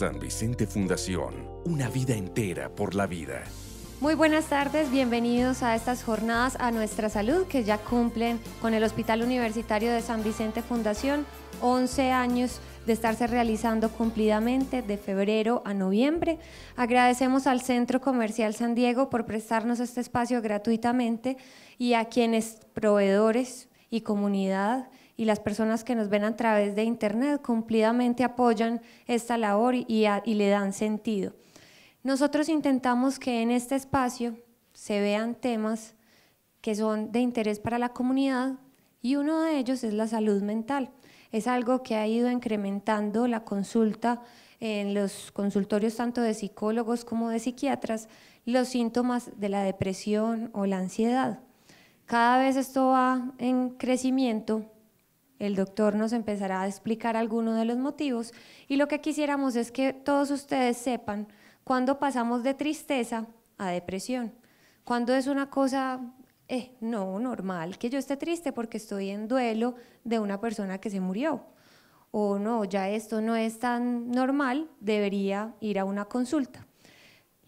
San Vicente Fundación, una vida entera por la vida. Muy buenas tardes, bienvenidos a estas jornadas a nuestra salud que ya cumplen con el Hospital Universitario de San Vicente Fundación 11 años de estarse realizando cumplidamente de febrero a noviembre. Agradecemos al Centro Comercial San Diego por prestarnos este espacio gratuitamente y a quienes proveedores y comunidad y las personas que nos ven a través de Internet cumplidamente apoyan esta labor y, le dan sentido. Nosotros intentamos que en este espacio se vean temas que son de interés para la comunidad y uno de ellos es la salud mental. Es algo que ha ido incrementando la consulta en los consultorios tanto de psicólogos como de psiquiatras, los síntomas de la depresión o la ansiedad. Cada vez esto va en crecimiento el doctor nos empezará a explicar algunos de los motivos y lo que quisiéramos es que todos ustedes sepan cuándo pasamos de tristeza a depresión, cuando es una cosa eh, no normal que yo esté triste porque estoy en duelo de una persona que se murió o no, ya esto no es tan normal, debería ir a una consulta.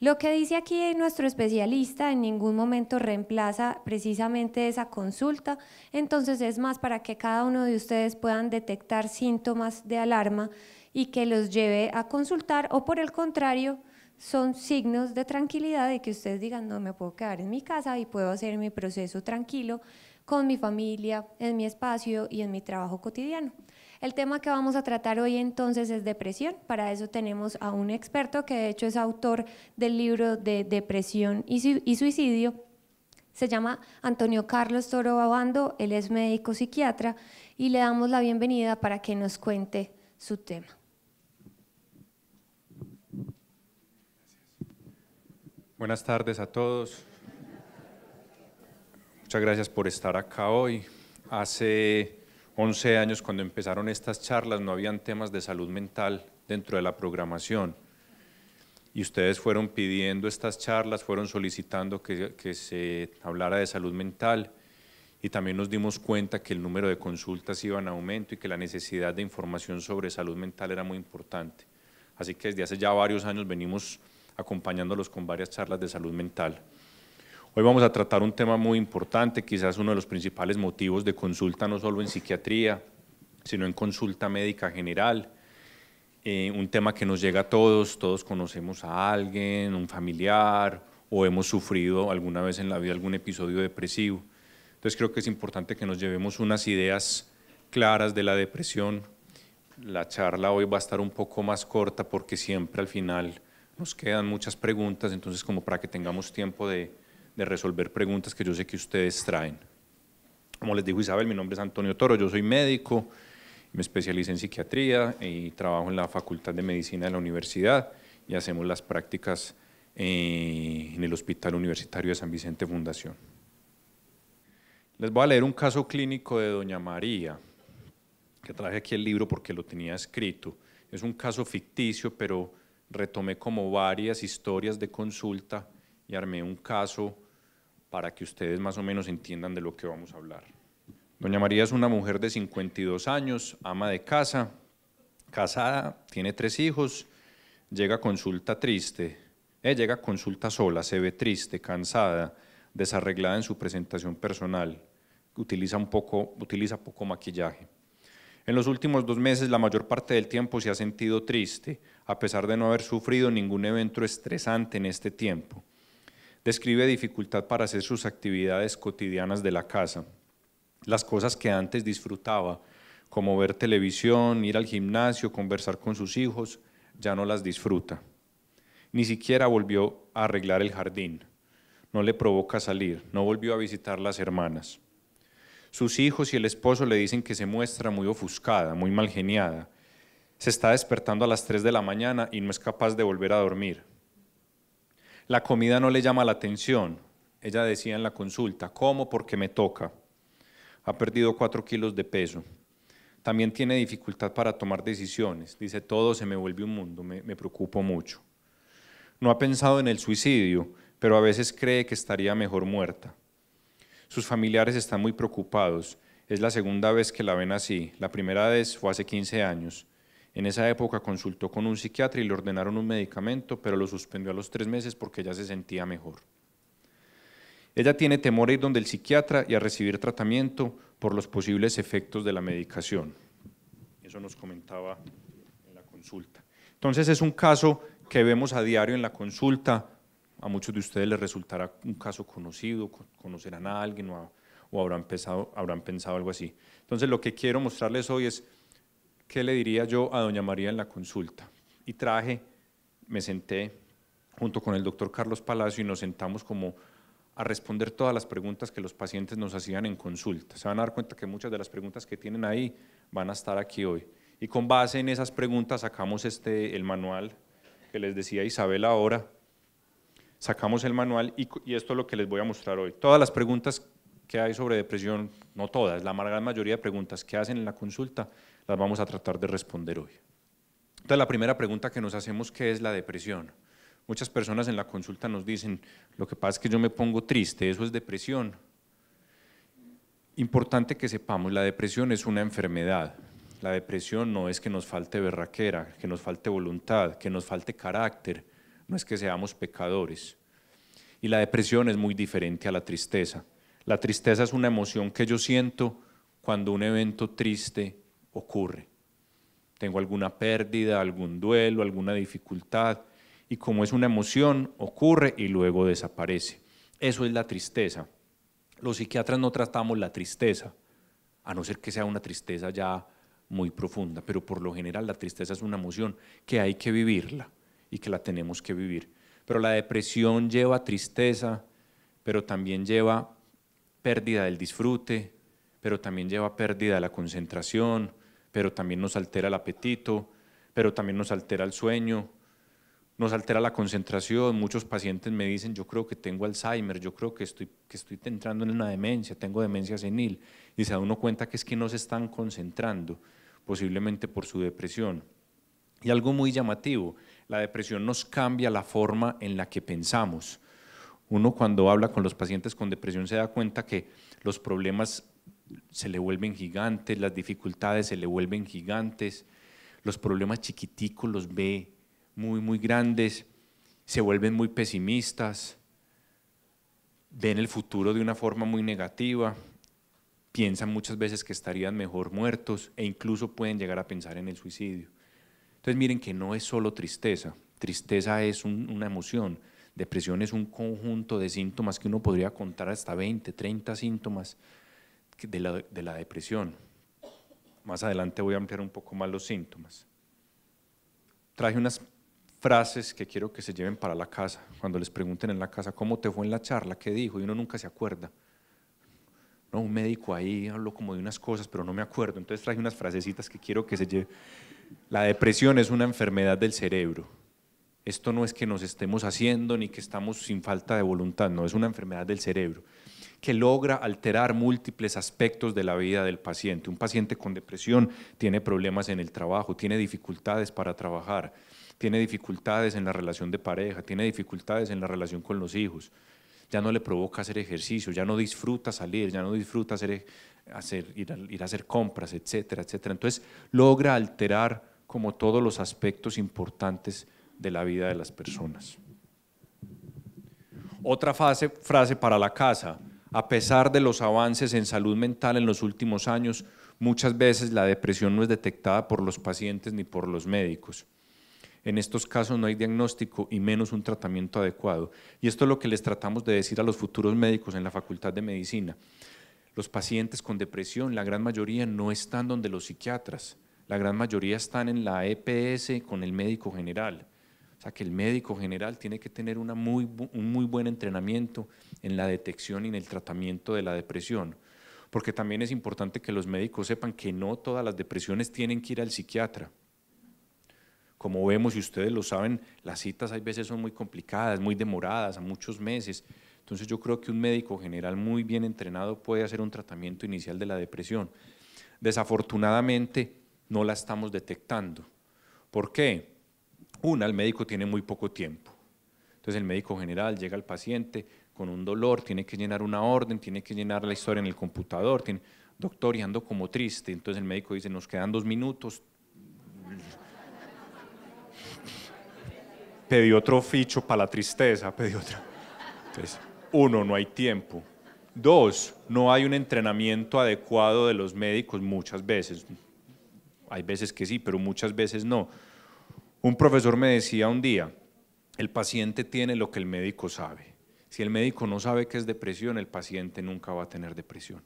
Lo que dice aquí nuestro especialista en ningún momento reemplaza precisamente esa consulta, entonces es más para que cada uno de ustedes puedan detectar síntomas de alarma y que los lleve a consultar o por el contrario son signos de tranquilidad de que ustedes digan no me puedo quedar en mi casa y puedo hacer mi proceso tranquilo con mi familia, en mi espacio y en mi trabajo cotidiano. El tema que vamos a tratar hoy entonces es depresión. Para eso tenemos a un experto que de hecho es autor del libro de Depresión y Suicidio. Se llama Antonio Carlos Toro Babando, él es médico psiquiatra y le damos la bienvenida para que nos cuente su tema. Buenas tardes a todos. Muchas gracias por estar acá hoy. Hace 11 años, cuando empezaron estas charlas, no habían temas de salud mental dentro de la programación. Y ustedes fueron pidiendo estas charlas, fueron solicitando que, que se hablara de salud mental y también nos dimos cuenta que el número de consultas iba en aumento y que la necesidad de información sobre salud mental era muy importante. Así que desde hace ya varios años venimos acompañándolos con varias charlas de salud mental. Hoy vamos a tratar un tema muy importante, quizás uno de los principales motivos de consulta no solo en psiquiatría, sino en consulta médica general. Eh, un tema que nos llega a todos, todos conocemos a alguien, un familiar, o hemos sufrido alguna vez en la vida algún episodio depresivo. Entonces creo que es importante que nos llevemos unas ideas claras de la depresión. La charla hoy va a estar un poco más corta porque siempre al final nos quedan muchas preguntas, entonces como para que tengamos tiempo de de resolver preguntas que yo sé que ustedes traen. Como les dijo Isabel, mi nombre es Antonio Toro, yo soy médico, me especializo en psiquiatría y trabajo en la Facultad de Medicina de la Universidad y hacemos las prácticas eh, en el Hospital Universitario de San Vicente Fundación. Les voy a leer un caso clínico de Doña María, que traje aquí el libro porque lo tenía escrito. Es un caso ficticio, pero retomé como varias historias de consulta y armé un caso para que ustedes más o menos entiendan de lo que vamos a hablar. Doña María es una mujer de 52 años, ama de casa, casada, tiene tres hijos, llega a consulta triste, eh, llega a consulta sola, se ve triste, cansada, desarreglada en su presentación personal, utiliza, un poco, utiliza poco maquillaje. En los últimos dos meses la mayor parte del tiempo se ha sentido triste, a pesar de no haber sufrido ningún evento estresante en este tiempo describe dificultad para hacer sus actividades cotidianas de la casa, las cosas que antes disfrutaba, como ver televisión, ir al gimnasio, conversar con sus hijos, ya no las disfruta. Ni siquiera volvió a arreglar el jardín, no le provoca salir, no volvió a visitar las hermanas. Sus hijos y el esposo le dicen que se muestra muy ofuscada, muy malgeniada. Se está despertando a las 3 de la mañana y no es capaz de volver a dormir. La comida no le llama la atención. Ella decía en la consulta, ¿cómo? porque me toca. Ha perdido 4 kilos de peso. También tiene dificultad para tomar decisiones. Dice, todo se me vuelve un mundo, me, me preocupo mucho. No ha pensado en el suicidio, pero a veces cree que estaría mejor muerta. Sus familiares están muy preocupados. Es la segunda vez que la ven así. La primera vez fue hace 15 años. En esa época consultó con un psiquiatra y le ordenaron un medicamento, pero lo suspendió a los tres meses porque ella se sentía mejor. Ella tiene temor a ir donde el psiquiatra y a recibir tratamiento por los posibles efectos de la medicación. Eso nos comentaba en la consulta. Entonces es un caso que vemos a diario en la consulta. A muchos de ustedes les resultará un caso conocido, conocerán a alguien o, habrán pensado algo así. Entonces lo que quiero mostrarles hoy es ¿qué le diría yo a doña María en la consulta? Y traje, me senté junto con el doctor Carlos Palacio y nos sentamos como a responder todas las preguntas que los pacientes nos hacían en consulta. Se van a dar cuenta que muchas de las preguntas que tienen ahí van a estar aquí hoy. Y con base en esas preguntas sacamos este, el manual que les decía Isabel ahora, sacamos el manual y, y, esto es lo que les voy a mostrar hoy. Todas las preguntas que hay sobre depresión, no todas, la gran mayoría de preguntas que hacen en la consulta las vamos a tratar de responder hoy. Entonces, la primera pregunta que nos hacemos, ¿qué es la depresión? Muchas personas en la consulta nos dicen, lo que pasa es que yo me pongo triste, eso es depresión. Importante que sepamos, la depresión es una enfermedad. La depresión no es que nos falte berraquera, que nos falte voluntad, que nos falte carácter, no es que seamos pecadores. Y la depresión es muy diferente a la tristeza. La tristeza es una emoción que yo siento cuando un evento triste ocurre. Tengo alguna pérdida, algún duelo, alguna dificultad, y como es una emoción, ocurre y luego desaparece. Eso es la tristeza. Los psiquiatras no tratamos la tristeza, a no ser que sea una tristeza ya muy profunda, pero por lo general la tristeza es una emoción que hay que vivirla y que la tenemos que vivir. Pero la depresión lleva tristeza, pero también lleva pérdida del disfrute, pero también lleva pérdida de la concentración, pero también nos altera el apetito, pero también nos altera el sueño, nos altera la concentración. Muchos pacientes me dicen, yo creo que tengo Alzheimer, yo creo que estoy, entrando en una demencia, tengo demencia senil. Y se da uno cuenta que es que no se están concentrando, posiblemente por su depresión. Y algo muy llamativo, la depresión nos cambia la forma en la que pensamos. Uno cuando habla con los pacientes con depresión se da cuenta que los problemas se le vuelven gigantes, las dificultades se le vuelven gigantes, los problemas chiquiticos los ve muy, muy grandes, se vuelven muy pesimistas, ven el futuro de una forma muy negativa, piensan muchas veces que estarían mejor muertos e incluso pueden llegar a pensar en el suicidio. Entonces miren que no es solo tristeza, tristeza es una emoción, depresión es un conjunto de síntomas que uno podría contar hasta 20, 30 síntomas de la, depresión. Más adelante voy a ampliar un poco más los síntomas. Traje unas frases que quiero que se lleven para la casa, cuando les pregunten en la casa cómo te fue en la charla, qué dijo, y uno nunca se acuerda. No, un médico ahí habló como de unas cosas, pero no me acuerdo. Entonces traje unas frasecitas que quiero que se lleven. La depresión es una enfermedad del cerebro. Esto no es que nos estemos haciendo ni que estamos sin falta de voluntad, no, es una enfermedad del cerebro que logra alterar múltiples aspectos de la vida del paciente. Un paciente con depresión tiene problemas en el trabajo, tiene dificultades para trabajar, tiene dificultades en la relación de pareja, tiene dificultades en la relación con los hijos. Ya no le provoca hacer ejercicio, ya no disfruta salir, ya no disfruta hacer, e-, ir, a, hacer compras, etcétera, etcétera. Entonces logra alterar como todos los aspectos importantes de la vida de las personas. Otra frase para la casa. A pesar de los avances en salud mental en los últimos años, muchas veces la depresión no es detectada por los pacientes ni por los médicos. En estos casos no hay diagnóstico y menos un tratamiento adecuado. Y esto es lo que les tratamos de decir a los futuros médicos en la Facultad de Medicina. Los pacientes con depresión, la gran mayoría no están donde los psiquiatras, la gran mayoría están en la EPS con el médico general. O sea que el médico general tiene que tener una muy, un muy buen entrenamiento en la detección y en el tratamiento de la depresión. Porque también es importante que los médicos sepan que no todas las depresiones tienen que ir al psiquiatra. Como vemos, y ustedes lo saben, las citas hay veces son muy complicadas, muy demoradas, a muchos meses. Entonces yo creo que un médico general muy bien entrenado puede hacer un tratamiento inicial de la depresión. Desafortunadamente no la estamos detectando. ¿Por qué? Una, el médico tiene muy poco tiempo. Entonces el médico general llega al paciente con un dolor, tiene que llenar una orden, tiene que llenar la historia en el computador, tiene, doctor, y ando como triste. Entonces el médico dice, nos quedan dos minutos. pedí otro ficho para la tristeza, pedí otro, Entonces, uno, no hay tiempo. Dos, no hay un entrenamiento adecuado de los médicos muchas veces. Hay veces que sí, pero muchas veces no. Un profesor me decía un día, el paciente tiene lo que el médico sabe. Si el médico no sabe qué es depresión, el paciente nunca va a tener depresión.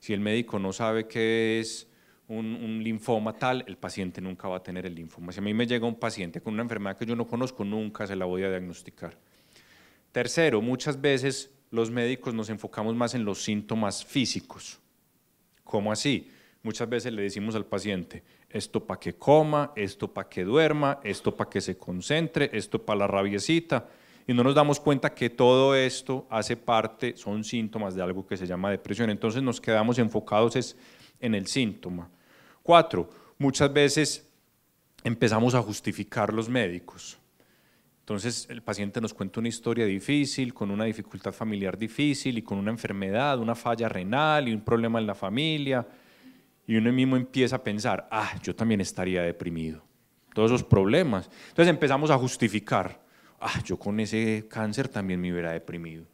Si el médico no sabe qué es un, un, linfoma tal, el paciente nunca va a tener el linfoma. Si a mí me llega un paciente con una enfermedad que yo no conozco, nunca se la voy a diagnosticar. Tercero, muchas veces los médicos nos enfocamos más en los síntomas físicos. ¿Cómo así? Muchas veces le decimos al paciente, esto para que coma, esto para que duerma, esto para que se concentre, esto para la rabiecita. Y no nos damos cuenta que todo esto hace parte, son síntomas de algo que se llama depresión. Entonces nos quedamos enfocados en el síntoma. Cuatro, muchas veces empezamos a justificar los médicos. Entonces el paciente nos cuenta una historia difícil, con una dificultad familiar difícil y con una enfermedad, una falla renal y un problema en la familia y uno mismo empieza a pensar, ah, yo también estaría deprimido. Todos esos problemas. Entonces empezamos a justificar, ah, yo con ese cáncer también me hubiera deprimido.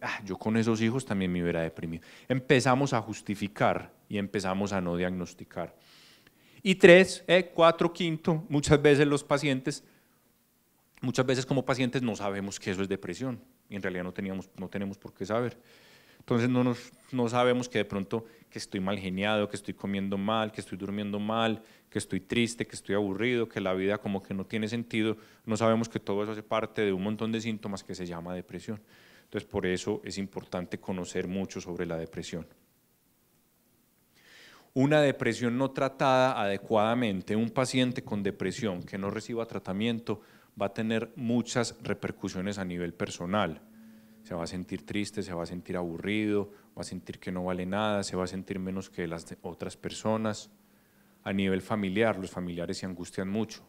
Ah, yo con esos hijos también me hubiera deprimido. Empezamos a justificar y empezamos a no diagnosticar. Y tres, eh, cuatro, quinto, muchas veces los pacientes, muchas veces como pacientes no sabemos que eso es depresión. Y en realidad no, teníamos, no tenemos por qué saber. Entonces no, sabemos que de pronto que estoy mal geniado, que estoy comiendo mal, que estoy durmiendo mal, que estoy triste, que estoy aburrido, que la vida como que no tiene sentido. No sabemos que todo eso hace parte de un montón de síntomas que se llama depresión. Entonces por eso es importante conocer mucho sobre la depresión. Una depresión no tratada adecuadamente, un paciente con depresión que no reciba tratamiento va a tener muchas repercusiones a nivel personal se va a sentir triste, se va a sentir aburrido, va a sentir que no vale nada, se va a sentir menos que las otras personas. A nivel familiar, los familiares se angustian mucho.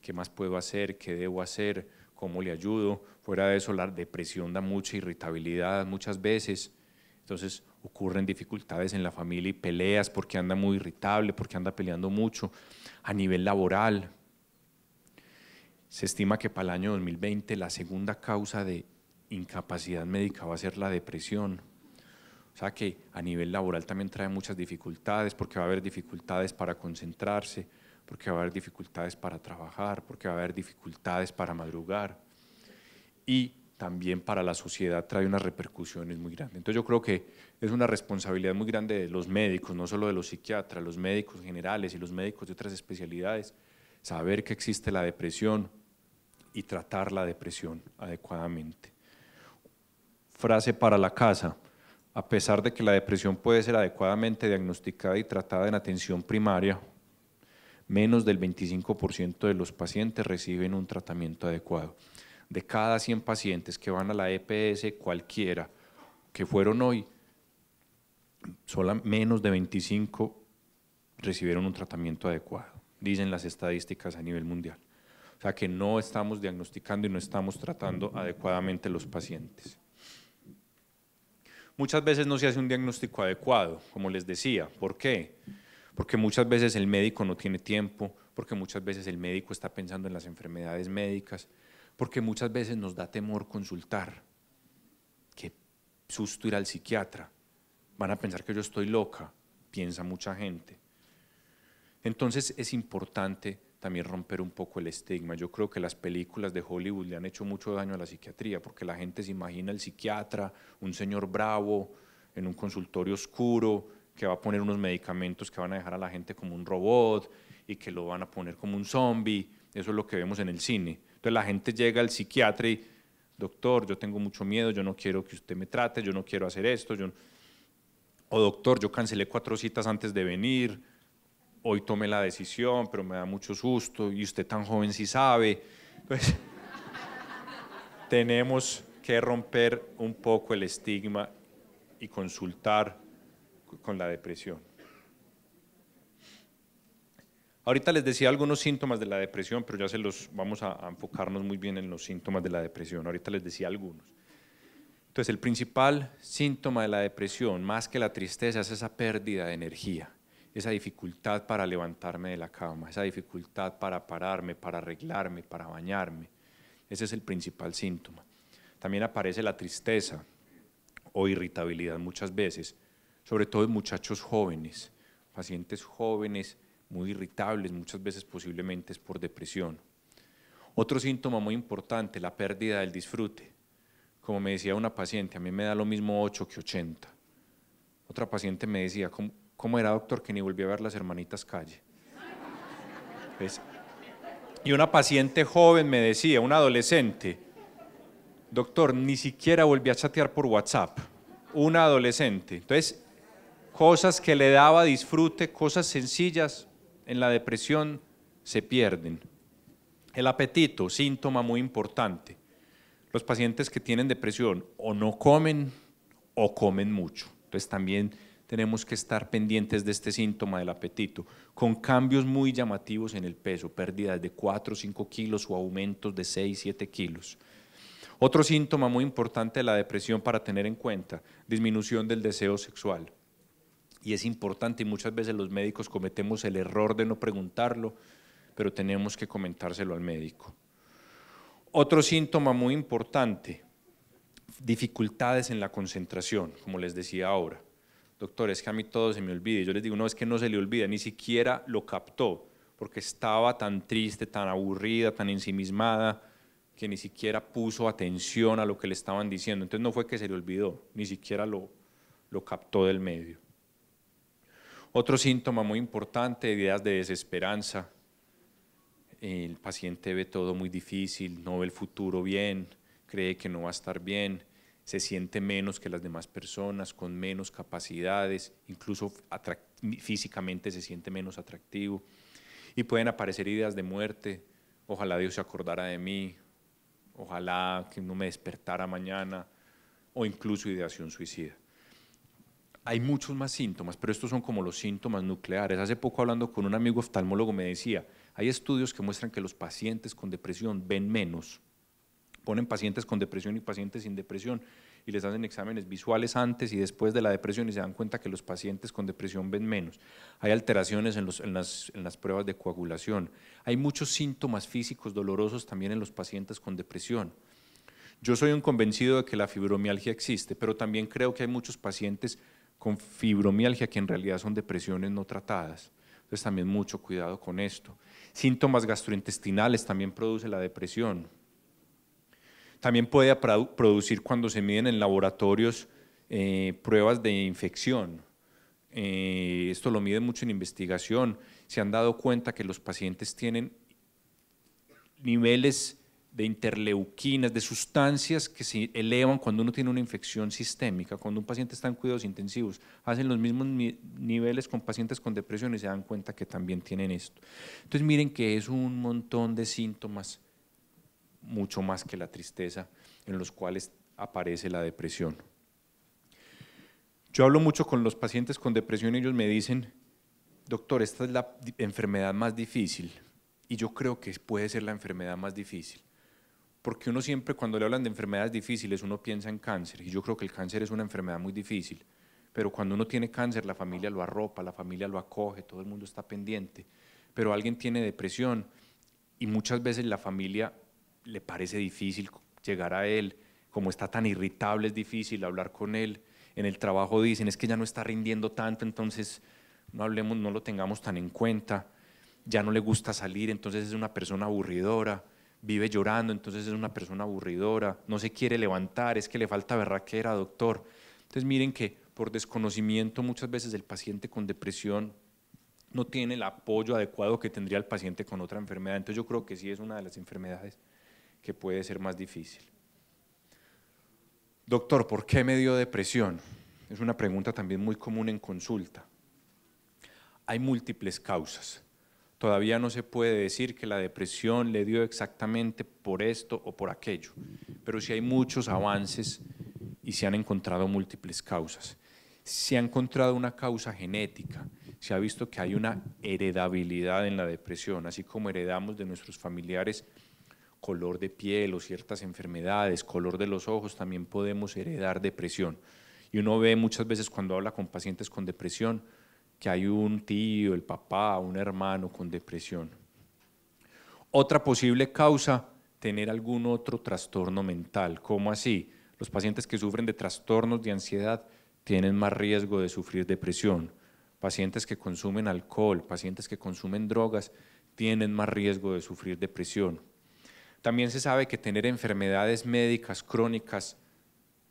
¿Qué más puedo hacer? ¿Qué debo hacer? ¿Cómo le ayudo? Fuera de eso, la depresión da mucha irritabilidad muchas veces. Entonces ocurren dificultades en la familia y peleas porque anda muy irritable, porque anda peleando mucho. A nivel laboral, se estima que para el año 2020 la segunda causa de incapacidad médica va a ser la depresión. O sea que a nivel laboral también trae muchas dificultades, porque va a haber dificultades para concentrarse, porque va a haber dificultades para trabajar, porque va a haber dificultades para madrugar. Y también para la sociedad trae unas repercusiones muy grandes. Entonces yo creo que es una responsabilidad muy grande de los médicos, no solo de los psiquiatras, los médicos generales y los médicos de otras especialidades, saber que existe la depresión y tratar la depresión adecuadamente frase para la casa. A pesar de que la depresión puede ser adecuadamente diagnosticada y tratada en atención primaria, menos del 25% de los pacientes reciben un tratamiento adecuado. De cada 100 pacientes que van a la EPS, cualquiera que fueron hoy, solo menos de 25 recibieron un tratamiento adecuado, dicen las estadísticas a nivel mundial. O sea que no estamos diagnosticando y no estamos tratando adecuadamente los pacientes muchas veces no se hace un diagnóstico adecuado, como les decía. ¿Por qué? Porque muchas veces el médico no tiene tiempo, porque muchas veces el médico está pensando en las enfermedades médicas, porque muchas veces nos da temor consultar. que susto ir al psiquiatra. Van a pensar que yo estoy loca, piensa mucha gente. Entonces es importante también romper un poco el estigma. Yo creo que las películas de Hollywood le han hecho mucho daño a la psiquiatría, porque la gente se imagina el psiquiatra, un señor bravo, en un consultorio oscuro, que va a poner unos medicamentos que van a dejar a la gente como un robot y que lo van a poner como un zombie. Eso es lo que vemos en el cine. Entonces la gente llega al psiquiatra y, doctor, yo tengo mucho miedo, yo no quiero que usted me trate, yo no quiero hacer esto, yo o doctor, yo cancelé cuatro citas antes de venir hoy tomé la decisión, pero me da mucho susto y usted tan joven sí sabe. Pues, tenemos que romper un poco el estigma y consultar con la depresión. Ahorita les decía algunos síntomas de la depresión, pero ya se los vamos a enfocarnos muy bien en los síntomas de la depresión. Ahorita les decía algunos. Entonces, el principal síntoma de la depresión, más que la tristeza, es esa pérdida de energía esa dificultad para levantarme de la cama, esa dificultad para pararme, para arreglarme, para bañarme. Ese es el principal síntoma. También aparece la tristeza o irritabilidad muchas veces, sobre todo en muchachos jóvenes, pacientes jóvenes muy irritables, muchas veces posiblemente es por depresión. Otro síntoma muy importante, la pérdida del disfrute. Como me decía una paciente, a mí me da lo mismo 8 que 80. Otra paciente me decía, ¿Cómo era, doctor, que ni volvía a ver las hermanitas calle? y una paciente joven me decía, un adolescente, doctor, ni siquiera volví a chatear por WhatsApp. Una adolescente. Entonces, cosas que le daba disfrute, cosas sencillas, en la depresión se pierden. El apetito, síntoma muy importante. Los pacientes que tienen depresión o no comen o comen mucho. Entonces también tenemos que estar pendientes de este síntoma del apetito, con cambios muy llamativos en el peso, pérdidas de 4 o 5 kilos o aumentos de 6, 7 kilos. Otro síntoma muy importante de la depresión para tener en cuenta, disminución del deseo sexual. Y es importante y muchas veces los médicos cometemos el error de no preguntarlo, pero tenemos que comentárselo al médico. Otro síntoma muy importante, dificultades en la concentración, como les decía ahora doctor, es que a mí todo se me olvida. yo les digo, no, es que no se le olvida, ni siquiera lo captó, porque estaba tan triste, tan aburrida, tan ensimismada, que ni siquiera puso atención a lo que le estaban diciendo. Entonces no fue que se le olvidó, ni siquiera lo, lo captó del medio. Otro síntoma muy importante, ideas de desesperanza. El paciente ve todo muy difícil, no ve el futuro bien, cree que no va a estar bien, se siente menos que las demás personas, con menos capacidades, incluso físicamente se siente menos atractivo. Y pueden aparecer ideas de muerte, ojalá Dios se acordara de mí, ojalá que no me despertara mañana, o incluso ideación suicida. Hay muchos más síntomas, pero estos son como los síntomas nucleares. Hace poco hablando con un amigo oftalmólogo me decía, hay estudios que muestran que los pacientes con depresión ven menos ponen pacientes con depresión y pacientes sin depresión y les hacen exámenes visuales antes y después de la depresión y se dan cuenta que los pacientes con depresión ven menos. Hay alteraciones en, las, las, pruebas de coagulación. Hay muchos síntomas físicos dolorosos también en los pacientes con depresión. Yo soy un convencido de que la fibromialgia existe, pero también creo que hay muchos pacientes con fibromialgia que en realidad son depresiones no tratadas. Entonces también mucho cuidado con esto. Síntomas gastrointestinales también produce la depresión también puede producir cuando se miden en laboratorios eh, pruebas de infección. Eh, esto lo miden mucho en investigación. Se han dado cuenta que los pacientes tienen niveles de interleuquinas, de sustancias que se elevan cuando uno tiene una infección sistémica, cuando un paciente está en cuidados intensivos, hacen los mismos niveles con pacientes con depresión y se dan cuenta que también tienen esto. Entonces miren que es un montón de síntomas mucho más que la tristeza, en los cuales aparece la depresión. Yo hablo mucho con los pacientes con depresión y ellos me dicen, doctor, esta es la enfermedad más difícil y yo creo que puede ser la enfermedad más difícil. Porque uno siempre cuando le hablan de enfermedades difíciles, uno piensa en cáncer y yo creo que el cáncer es una enfermedad muy difícil. Pero cuando uno tiene cáncer, la familia lo arropa, la familia lo acoge, todo el mundo está pendiente. Pero alguien tiene depresión y muchas veces la familia le parece difícil llegar a él, como está tan irritable es difícil hablar con él, en el trabajo dicen es que ya no está rindiendo tanto, entonces no hablemos, no lo tengamos tan en cuenta, ya no le gusta salir, entonces es una persona aburridora, vive llorando, entonces es una persona aburridora, no se quiere levantar, es que le falta era doctor. Entonces miren que por desconocimiento muchas veces el paciente con depresión no tiene el apoyo adecuado que tendría el paciente con otra enfermedad. Entonces yo creo que sí es una de las enfermedades que puede ser más difícil. Doctor, ¿por qué me dio depresión? Es una pregunta también muy común en consulta. Hay múltiples causas. Todavía no se puede decir que la depresión le dio exactamente por esto o por aquello, pero sí hay muchos avances y se han encontrado múltiples causas. Se ha encontrado una causa genética, se ha visto que hay una heredabilidad en la depresión, así como heredamos de nuestros familiares color de piel o ciertas enfermedades, color de los ojos, también podemos heredar depresión. Y uno ve muchas veces cuando habla con pacientes con depresión que hay un tío, el papá, un hermano con depresión. Otra posible causa, tener algún otro trastorno mental. ¿Cómo así? Los pacientes que sufren de trastornos de ansiedad tienen más riesgo de sufrir depresión. Pacientes que consumen alcohol, pacientes que consumen drogas, tienen más riesgo de sufrir depresión también se sabe que tener enfermedades médicas crónicas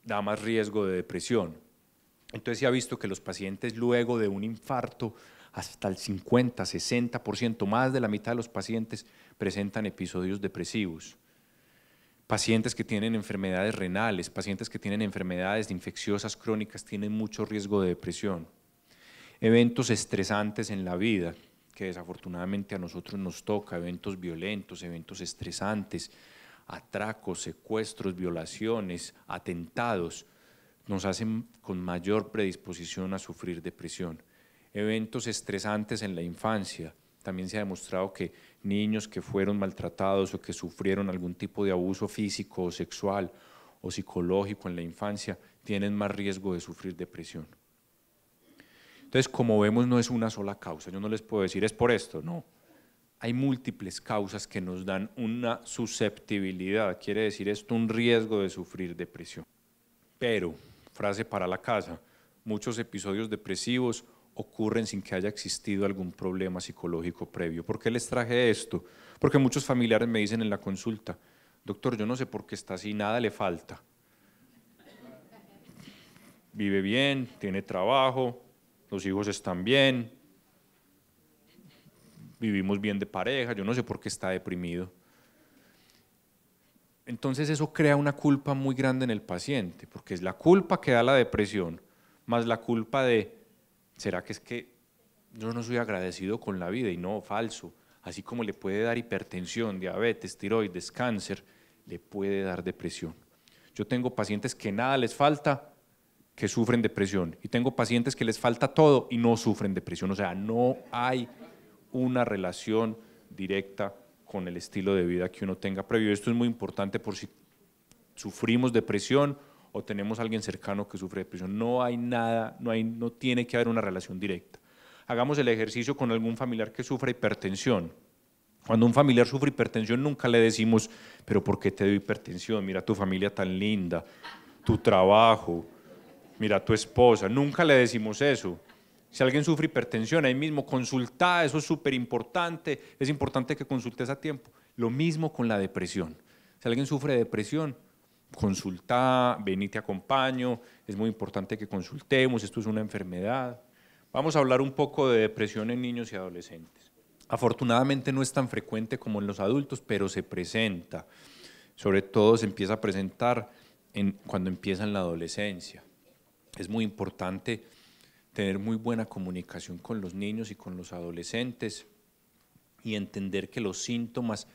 da más riesgo de depresión. Entonces se ha visto que los pacientes luego de un infarto, hasta el 50, 60%, más de la mitad de los pacientes presentan episodios depresivos. Pacientes que tienen enfermedades renales, pacientes que tienen enfermedades infecciosas crónicas tienen mucho riesgo de depresión. Eventos estresantes en la vida, que desafortunadamente a nosotros nos toca, eventos violentos, eventos estresantes, atracos, secuestros, violaciones, atentados, nos hacen con mayor predisposición a sufrir depresión. Eventos estresantes en la infancia. También se ha demostrado que niños que fueron maltratados o que sufrieron algún tipo de abuso físico o sexual o psicológico en la infancia tienen más riesgo de sufrir depresión. Entonces, como vemos, no es una sola causa. Yo no les puedo decir es por esto, no. Hay múltiples causas que nos dan una susceptibilidad, quiere decir esto un riesgo de sufrir depresión. Pero, frase para la casa, muchos episodios depresivos ocurren sin que haya existido algún problema psicológico previo. ¿Por qué les traje esto? Porque muchos familiares me dicen en la consulta, doctor, yo no sé por qué está así, nada le falta. Vive bien, tiene trabajo, los hijos están bien, vivimos bien de pareja, yo no sé por qué está deprimido. Entonces eso crea una culpa muy grande en el paciente, porque es la culpa que da la depresión, más la culpa de, ¿será que es que yo no soy agradecido con la vida? Y no, falso. Así como le puede dar hipertensión, diabetes, tiroides, cáncer, le puede dar depresión. Yo tengo pacientes que nada les falta, que sufren depresión y tengo pacientes que les falta todo y no sufren depresión. O sea, no hay una relación directa con el estilo de vida que uno tenga previo. Esto es muy importante por si sufrimos depresión o tenemos a alguien cercano que sufre depresión. No hay nada, no, hay, no tiene que haber una relación directa. Hagamos el ejercicio con algún familiar que sufra hipertensión. Cuando un familiar sufre hipertensión nunca le decimos, pero ¿por qué te dio hipertensión? Mira tu familia tan linda, tu trabajo, mira, tu esposa, nunca le decimos eso. Si alguien sufre hipertensión, ahí mismo consulta, eso es súper importante, es importante que consultes a tiempo. Lo mismo con la depresión. Si alguien sufre depresión, consulta, ven y te acompaño, es muy importante que consultemos, esto es una enfermedad. Vamos a hablar un poco de depresión en niños y adolescentes. Afortunadamente no es tan frecuente como en los adultos, pero se presenta. Sobre todo se empieza a presentar cuando empieza en la adolescencia es muy importante tener muy buena comunicación con los niños y con los adolescentes y entender que los síntomas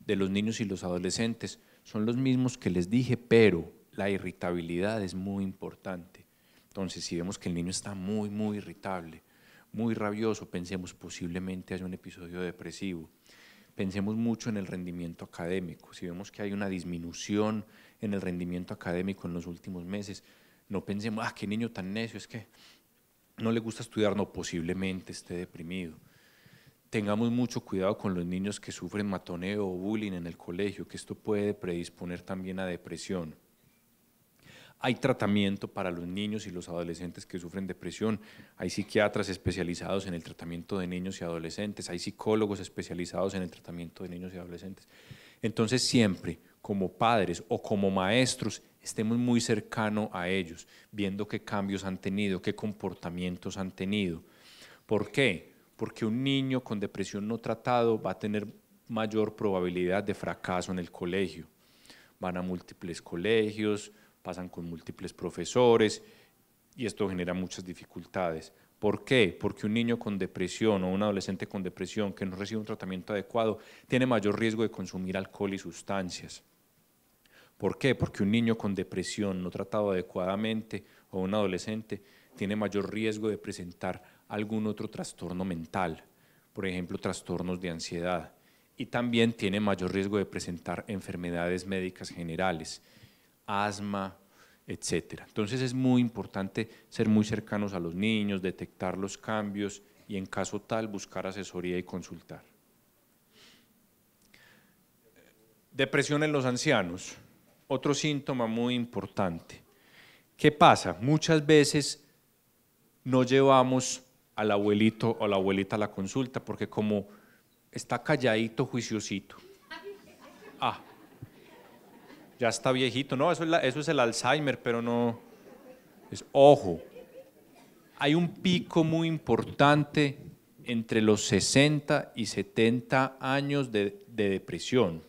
de los niños y los adolescentes son los mismos que les dije, pero la irritabilidad es muy importante. Entonces, si vemos que el niño está muy, muy irritable, muy rabioso, pensemos posiblemente haya un episodio depresivo. Pensemos mucho en el rendimiento académico. Si vemos que hay una disminución en el rendimiento académico en los últimos meses, no pensemos, ah, qué niño tan necio, es que no le gusta estudiar, no, posiblemente esté deprimido. Tengamos mucho cuidado con los niños que sufren matoneo o bullying en el colegio, que esto puede predisponer también a depresión. Hay tratamiento para los niños y los adolescentes que sufren depresión. Hay psiquiatras especializados en el tratamiento de niños y adolescentes. Hay psicólogos especializados en el tratamiento de niños y adolescentes. Entonces siempre, como padres o como maestros, estemos muy cercano a ellos, viendo qué cambios han tenido, qué comportamientos han tenido. ¿Por qué? Porque un niño con depresión no tratado va a tener mayor probabilidad de fracaso en el colegio. Van a múltiples colegios, pasan con múltiples profesores y esto genera muchas dificultades. ¿Por qué? Porque un niño con depresión o un adolescente con depresión que no recibe un tratamiento adecuado tiene mayor riesgo de consumir alcohol y sustancias ¿Por qué? Porque un niño con depresión no tratado adecuadamente o un adolescente tiene mayor riesgo de presentar algún otro trastorno mental, por ejemplo, trastornos de ansiedad, y también tiene mayor riesgo de presentar enfermedades médicas generales, asma, etc. Entonces es muy importante ser muy cercanos a los niños, detectar los cambios y en caso tal buscar asesoría y consultar. Depresión en los ancianos otro síntoma muy importante. ¿Qué pasa? Muchas veces no llevamos al abuelito o la abuelita a la consulta porque como está calladito, juiciosito. Ah, ya está viejito. No, eso es, eso es el Alzheimer, pero no. Es, ojo, hay un pico muy importante entre los 60 y 70 años de depresión.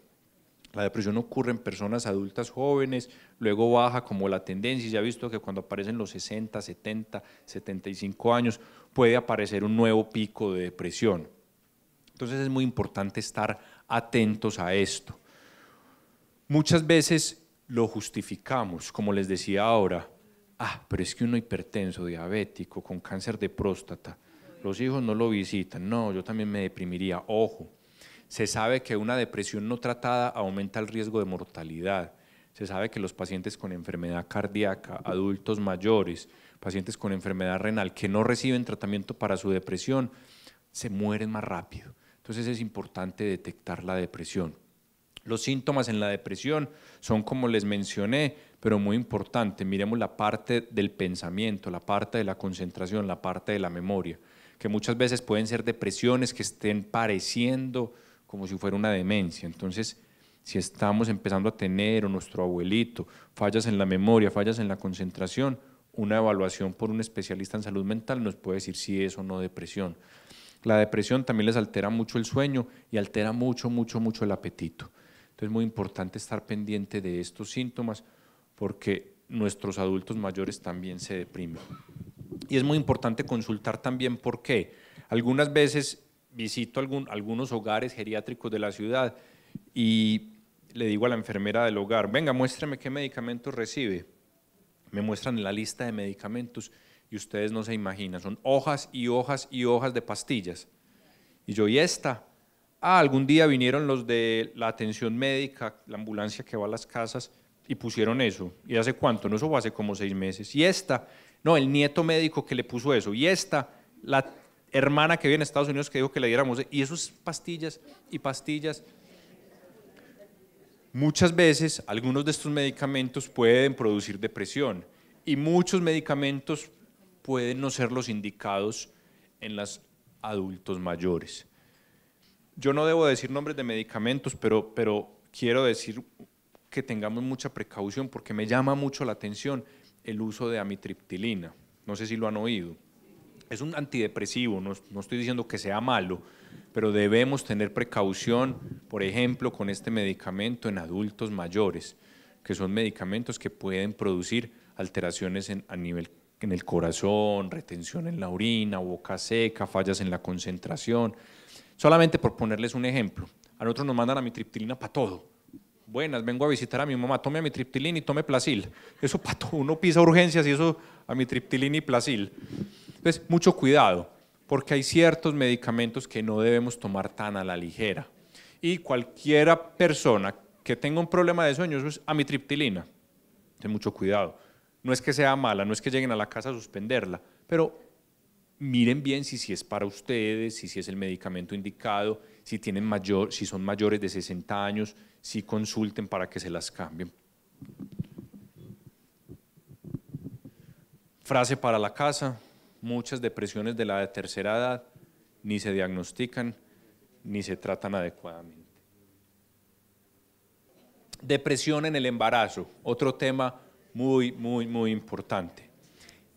La depresión ocurre en personas adultas jóvenes, luego baja como la tendencia, se ha visto que cuando aparecen los 60, 70, 75 años puede aparecer un nuevo pico de depresión. Entonces es muy importante estar atentos a esto. Muchas veces lo justificamos, como les decía ahora, ah, pero es que uno hipertenso, diabético, con cáncer de próstata, los hijos no lo visitan, no, yo también me deprimiría, ojo, se sabe que una depresión no tratada aumenta el riesgo de mortalidad. Se sabe que los pacientes con enfermedad cardíaca, adultos mayores, pacientes con enfermedad renal que no reciben tratamiento para su depresión, se mueren más rápido. Entonces es importante detectar la depresión. Los síntomas en la depresión son como les mencioné, pero muy importante. Miremos la parte del pensamiento, la parte de la concentración, la parte de la memoria, que muchas veces pueden ser depresiones que estén pareciendo como si fuera una demencia. Entonces, si estamos empezando a tener o nuestro abuelito fallas en la memoria, fallas en la concentración, una evaluación por un especialista en salud mental nos puede decir si es o no depresión. La depresión también les altera mucho el sueño y altera mucho, mucho, mucho el apetito. Entonces es muy importante estar pendiente de estos síntomas porque nuestros adultos mayores también se deprimen. Y es muy importante consultar también por qué. Algunas veces visito algunos hogares geriátricos de la ciudad y le digo a la enfermera del hogar, venga, muéstrame qué medicamentos recibe. Me muestran la lista de medicamentos y ustedes no se imaginan, son hojas y hojas y hojas de pastillas. Y yo, ¿y esta? Ah, algún día vinieron los de la atención médica, la ambulancia que va a las casas, y pusieron eso. ¿Y hace cuánto? No, eso fue hace como seis meses. Y esta, no, el nieto médico que le puso eso. Y esta, la hermana que viene a Estados Unidos que dijo que le diéramos, y esos pastillas y pastillas. Muchas veces algunos de estos medicamentos pueden producir depresión y muchos medicamentos pueden no ser los indicados en los adultos mayores. Yo no debo decir nombres de medicamentos, pero, pero quiero decir que tengamos mucha precaución porque me llama mucho la atención el uso de amitriptilina. No sé si lo han oído es un antidepresivo, no, estoy diciendo que sea malo, pero debemos tener precaución, por ejemplo, con este medicamento en adultos mayores, que son medicamentos que pueden producir alteraciones en, a nivel en el corazón, retención en la orina, boca seca, fallas en la concentración. Solamente por ponerles un ejemplo, a nosotros nos mandan a mitriptilina para todo. Buenas, vengo a visitar a mi mamá, tome a y tome plasil. Eso para todo, uno pisa urgencias y eso a mitriptilina y plasil. Entonces, mucho cuidado, porque hay ciertos medicamentos que no debemos tomar tan a la ligera. Y cualquiera persona que tenga un problema de sueño, eso es amitriptilina. ten mucho cuidado. No es que sea mala, no es que lleguen a la casa a suspenderla, pero miren bien si, si es para ustedes, si, si es el medicamento indicado, si, tienen mayor, si son mayores de 60 años, si consulten para que se las cambien. Frase para la casa, muchas depresiones de la tercera edad ni se diagnostican ni se tratan adecuadamente. Depresión en el embarazo, otro tema muy, muy, muy importante.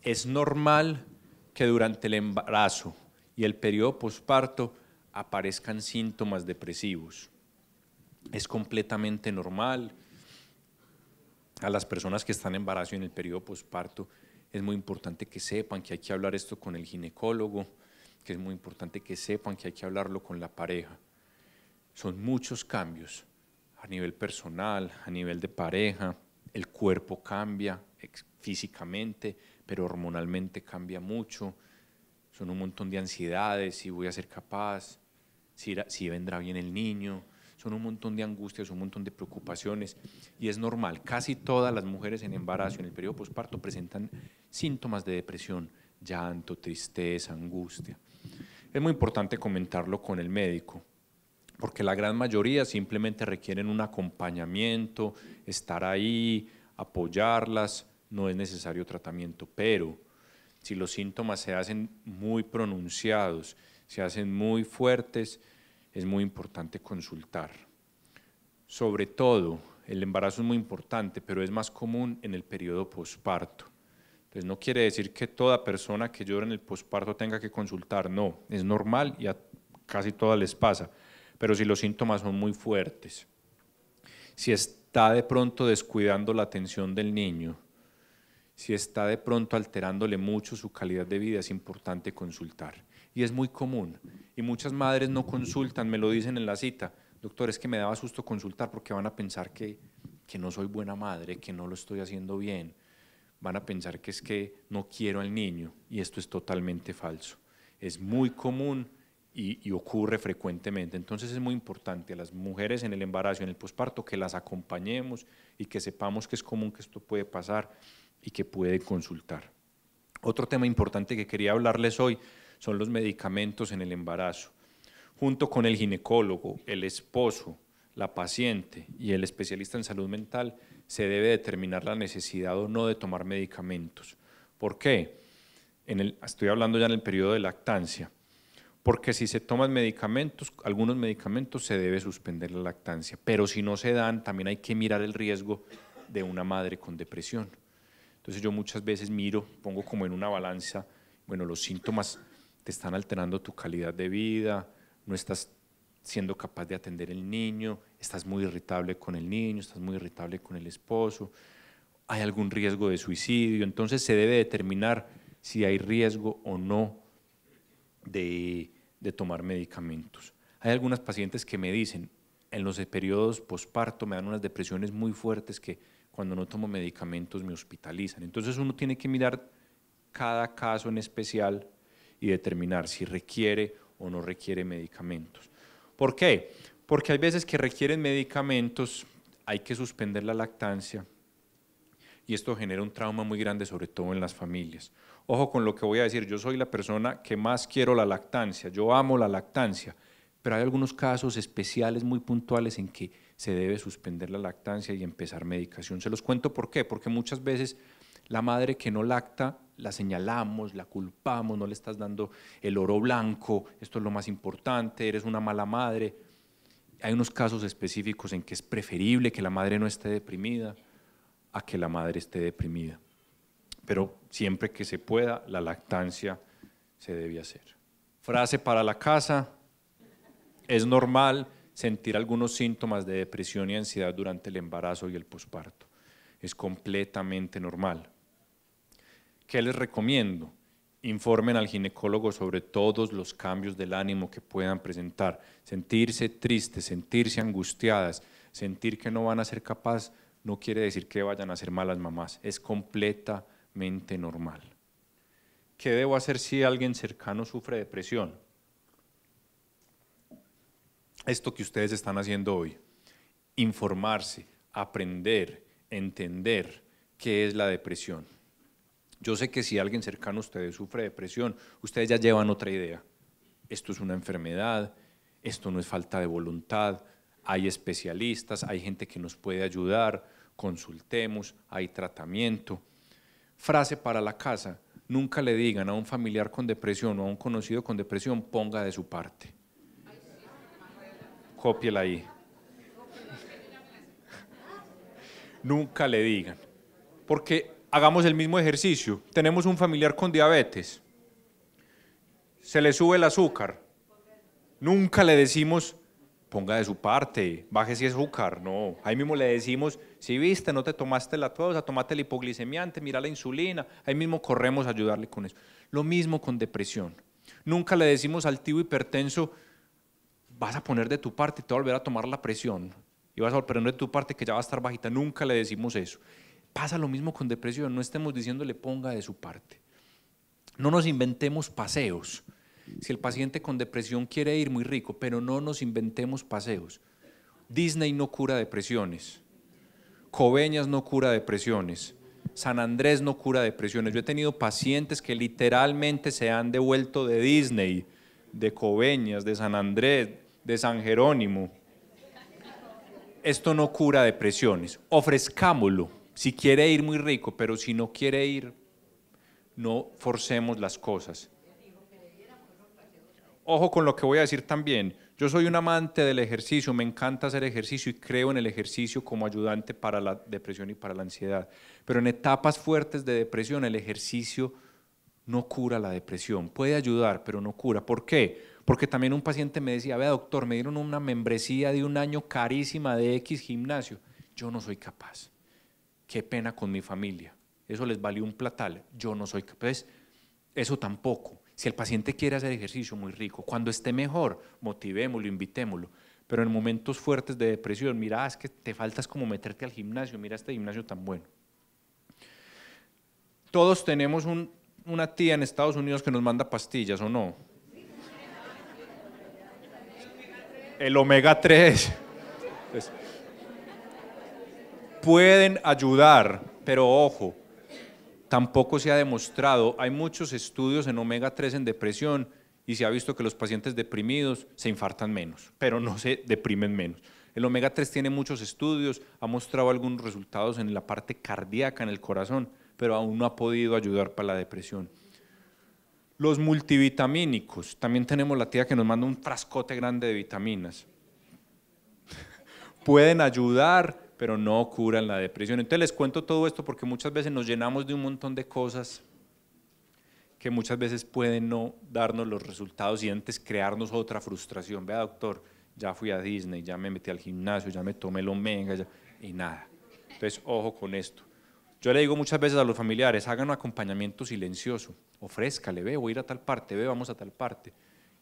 Es normal que durante el embarazo y el periodo posparto aparezcan síntomas depresivos. Es completamente normal a las personas que están en embarazo en el periodo posparto es muy importante que sepan que hay que hablar esto con el ginecólogo, que es muy importante que sepan que hay que hablarlo con la pareja. Son muchos cambios a nivel personal, a nivel de pareja, el cuerpo cambia físicamente, pero hormonalmente cambia mucho, son un montón de ansiedades, si voy a ser capaz, si, si vendrá bien el niño, son un montón de angustias, un montón de preocupaciones y es normal. Casi todas las mujeres en embarazo, en el periodo posparto, presentan síntomas de depresión, llanto, tristeza, angustia. Es muy importante comentarlo con el médico porque la gran mayoría simplemente requieren un acompañamiento, estar ahí, apoyarlas, no es necesario tratamiento, pero si los síntomas se hacen muy pronunciados, se hacen muy fuertes, es muy importante consultar. Sobre todo, el embarazo es muy importante, pero es más común en el periodo posparto. Entonces no quiere decir que toda persona que llora en el posparto tenga que consultar, no, es normal y casi todas les pasa, pero si los síntomas son muy fuertes, si está de pronto descuidando la atención del niño, si está de pronto alterándole mucho su calidad de vida, es importante consultar y es muy común. Y muchas madres no consultan, me lo dicen en la cita, doctor, es que me daba susto consultar porque van a pensar que, no soy buena madre, que no lo estoy haciendo bien, van a pensar que es que no quiero al niño y esto es totalmente falso. Es muy común y, ocurre frecuentemente. Entonces es muy importante a las mujeres en el embarazo, en el posparto, que las acompañemos y que sepamos que es común que esto puede pasar y que puede consultar. Otro tema importante que quería hablarles hoy son los medicamentos en el embarazo, junto con el ginecólogo, el esposo, la paciente y el especialista en salud mental, se debe determinar la necesidad o no de tomar medicamentos. ¿Por qué? En estoy hablando ya en el periodo de lactancia. Porque si se toman medicamentos, algunos medicamentos se debe suspender la lactancia, pero si no se dan, también hay que mirar el riesgo de una madre con depresión. Entonces yo muchas veces miro, pongo como en una balanza, bueno, los síntomas te están alterando tu calidad de vida, no estás siendo capaz de atender el niño, estás muy irritable con el niño, estás muy irritable con el esposo, hay algún riesgo de suicidio, entonces se debe determinar si hay riesgo o no de, de tomar medicamentos. Hay algunas pacientes que me dicen, en los periodos posparto me dan unas depresiones muy fuertes que cuando no tomo medicamentos me hospitalizan. Entonces uno tiene que mirar cada caso en especial y determinar si requiere o no requiere medicamentos. ¿Por qué? Porque hay veces que requieren medicamentos, hay que suspender la lactancia y esto genera un trauma muy grande, sobre todo en las familias. Ojo con lo que voy a decir, yo soy la persona que más quiero la lactancia, yo amo la lactancia, pero hay algunos casos especiales muy puntuales en que se debe suspender la lactancia y empezar medicación. Se los cuento por qué, porque muchas veces la madre que no lacta la señalamos, la culpamos, no le estás dando el oro blanco, esto es lo más importante, eres una mala madre. Hay unos casos específicos en que es preferible que la madre no esté deprimida a que la madre esté deprimida. Pero siempre que se pueda, la lactancia se debe hacer. Frase para la casa, es normal sentir algunos síntomas de depresión y ansiedad durante el embarazo y el posparto. Es completamente normal. ¿Qué les recomiendo? Informen al ginecólogo sobre todos los cambios del ánimo que puedan presentar. Sentirse tristes, sentirse angustiadas, sentir que no van a ser capaces, no quiere decir que vayan a ser malas mamás. Es completamente normal. ¿Qué debo hacer si alguien cercano sufre depresión? Esto que ustedes están haciendo hoy, informarse, aprender, entender qué es la depresión. Yo sé que si alguien cercano a ustedes sufre depresión, ustedes ya llevan otra idea. Esto es una enfermedad, esto no es falta de voluntad, hay especialistas, hay gente que nos puede ayudar, consultemos, hay tratamiento. Frase para la casa, nunca le digan a un familiar con depresión o a un conocido con depresión, ponga de su parte. Cópiela ahí. nunca le digan. Porque hagamos el mismo ejercicio. Tenemos un familiar con diabetes, se le sube el azúcar, nunca le decimos, ponga de su parte, baje si azúcar, no. Ahí mismo le decimos, si viste, no te tomaste la tosa, tomate el hipoglicemiante, mira la insulina, ahí mismo corremos a ayudarle con eso. Lo mismo con depresión. Nunca le decimos al tío hipertenso, vas a poner de tu parte y te va a volver a tomar la presión y vas a volver a poner de tu parte que ya va a estar bajita. Nunca le decimos eso. Pasa lo mismo con depresión, no estemos diciéndole ponga de su parte. No nos inventemos paseos. Si el paciente con depresión quiere ir muy rico, pero no nos inventemos paseos. Disney no cura depresiones. Coveñas no cura depresiones. San Andrés no cura depresiones. Yo he tenido pacientes que literalmente se han devuelto de Disney, de Coveñas, de San Andrés, de San Jerónimo. Esto no cura depresiones. Ofrezcámoslo. Si quiere ir muy rico, pero si no quiere ir, no forcemos las cosas. Ojo con lo que voy a decir también. Yo soy un amante del ejercicio, me encanta hacer ejercicio y creo en el ejercicio como ayudante para la depresión y para la ansiedad. Pero en etapas fuertes de depresión el ejercicio no cura la depresión. Puede ayudar, pero no cura. ¿Por qué? Porque también un paciente me decía, vea doctor, me dieron una membresía de un año carísima de X gimnasio. Yo no soy capaz qué pena con mi familia, eso les valió un platal, yo no soy capaz, pues, eso tampoco. Si el paciente quiere hacer ejercicio, muy rico. Cuando esté mejor, motivémoslo, invitémoslo. Pero en momentos fuertes de depresión, mira, ah, es que te faltas como meterte al gimnasio, mira este gimnasio tan bueno. Todos tenemos una tía en Estados Unidos que nos manda pastillas, ¿o no? El omega 3. El omega 3 pueden ayudar, pero ojo, tampoco se ha demostrado. Hay muchos estudios en omega 3 en depresión y se ha visto que los pacientes deprimidos se infartan menos, pero no se deprimen menos. El omega 3 tiene muchos estudios, ha mostrado algunos resultados en la parte cardíaca, en el corazón, pero aún no ha podido ayudar para la depresión. Los multivitamínicos, también tenemos la tía que nos manda un frascote grande de vitaminas. Pueden ayudar, pero no curan la depresión. Entonces les cuento todo esto porque muchas veces nos llenamos de un montón de cosas que muchas veces pueden no darnos los resultados y antes crearnos otra frustración. Vea, doctor, ya fui a Disney, ya me metí al gimnasio, ya me tomé el omega y nada. Entonces, ojo con esto. Yo le digo muchas veces a los familiares, hagan un acompañamiento silencioso, ofrézcale, ve, voy a ir a tal parte, ve, vamos a tal parte.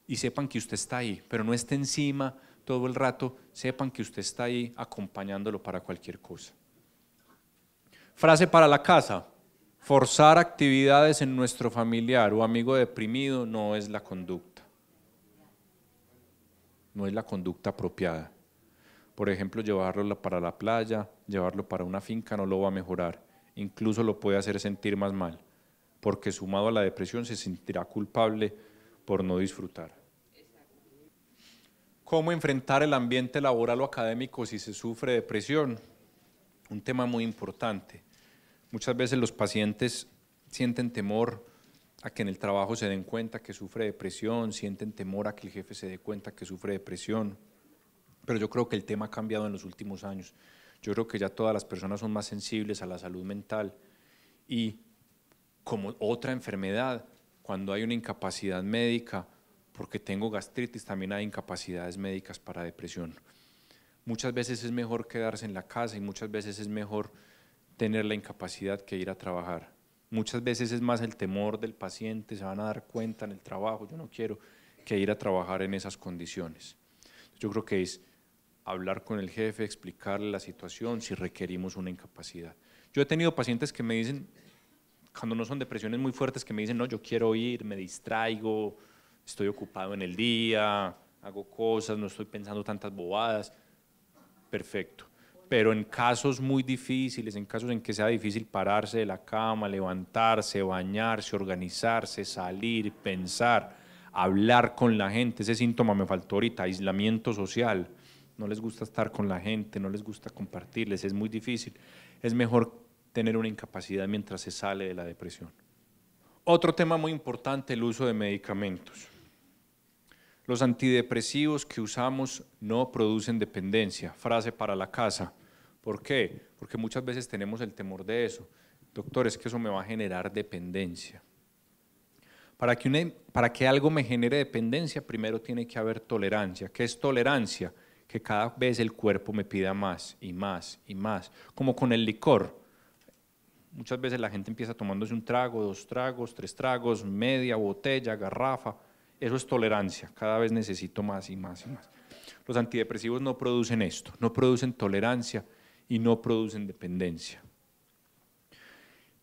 Y sepan que usted está ahí, pero no esté encima todo el rato, sepan que usted está ahí acompañándolo para cualquier cosa. Frase para la casa. Forzar actividades en nuestro familiar o amigo deprimido no es la conducta. No es la conducta apropiada. Por ejemplo, llevarlo para la playa, llevarlo para una finca no lo va a mejorar. Incluso lo puede hacer sentir más mal, porque sumado a la depresión se sentirá culpable por no disfrutar cómo enfrentar el ambiente laboral o académico si se sufre depresión. Un tema muy importante. Muchas veces los pacientes sienten temor a que en el trabajo se den cuenta que sufre depresión, sienten temor a que el jefe se dé cuenta que sufre depresión. Pero yo creo que el tema ha cambiado en los últimos años. Yo creo que ya todas las personas son más sensibles a la salud mental y como otra enfermedad, cuando hay una incapacidad médica, porque tengo gastritis, también hay incapacidades médicas para depresión. Muchas veces es mejor quedarse en la casa y muchas veces es mejor tener la incapacidad que ir a trabajar. Muchas veces es más el temor del paciente, se van a dar cuenta en el trabajo, yo no quiero que ir a trabajar en esas condiciones. Yo creo que es hablar con el jefe, explicarle la situación, si requerimos una incapacidad. Yo he tenido pacientes que me dicen, cuando no son depresiones muy fuertes, que me dicen, no, yo quiero ir, me distraigo, estoy ocupado en el día, hago cosas, no estoy pensando tantas bobadas, perfecto. Pero en casos muy difíciles, en casos en que sea difícil pararse de la cama, levantarse, bañarse, organizarse, salir, pensar, hablar con la gente, ese síntoma me faltó ahorita, aislamiento social, no les gusta estar con la gente, no les gusta compartirles, es muy difícil. Es mejor tener una incapacidad mientras se sale de la depresión. Otro tema muy importante, el uso de medicamentos. Los antidepresivos que usamos no producen dependencia. Frase para la casa. ¿Por qué? Porque muchas veces tenemos el temor de eso. Doctor, es que eso me va a generar dependencia. Para que, para que algo me genere dependencia, primero tiene que haber tolerancia. ¿Qué es tolerancia? Que cada vez el cuerpo me pida más y más y más. Como con el licor. Muchas veces la gente empieza tomándose un trago, dos tragos, tres tragos, media botella, garrafa eso es tolerancia, cada vez necesito más y más y más. Los antidepresivos no producen esto, no producen tolerancia y no producen dependencia.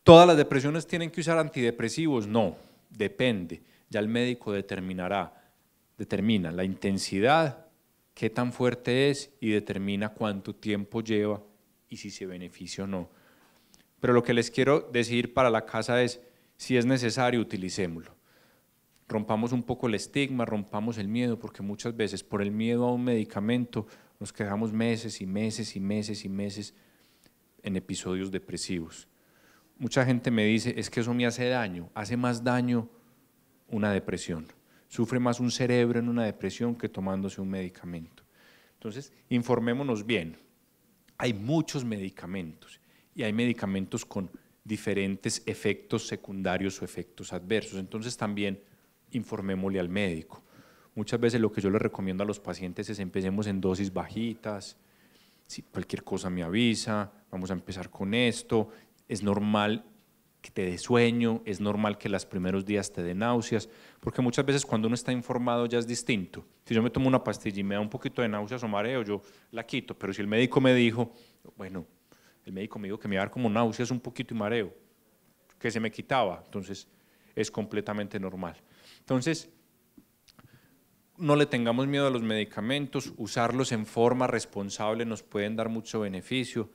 ¿Todas las depresiones tienen que usar antidepresivos? No, depende. Ya el médico determinará, determina la intensidad, qué tan fuerte es y determina cuánto tiempo lleva y si se beneficia o no. Pero lo que les quiero decir para la casa es, si es necesario, utilicémoslo rompamos un poco el estigma, rompamos el miedo, porque muchas veces por el miedo a un medicamento nos quedamos meses y meses y meses y meses en episodios depresivos. Mucha gente me dice, es que eso me hace daño, hace más daño una depresión, sufre más un cerebro en una depresión que tomándose un medicamento. Entonces, informémonos bien, hay muchos medicamentos y hay medicamentos con diferentes efectos secundarios o efectos adversos. Entonces también informémosle al médico. Muchas veces lo que yo le recomiendo a los pacientes es empecemos en dosis bajitas, si cualquier cosa me avisa, vamos a empezar con esto, es normal que te dé sueño, es normal que los primeros días te dé náuseas, porque muchas veces cuando uno está informado ya es distinto. Si yo me tomo una pastilla y me da un poquito de náuseas o mareo, yo la quito, pero si el médico me dijo, bueno, el médico me dijo que me iba a dar como náuseas un poquito y mareo, que se me quitaba, entonces es completamente normal. Entonces, no le tengamos miedo a los medicamentos, usarlos en forma responsable nos pueden dar mucho beneficio.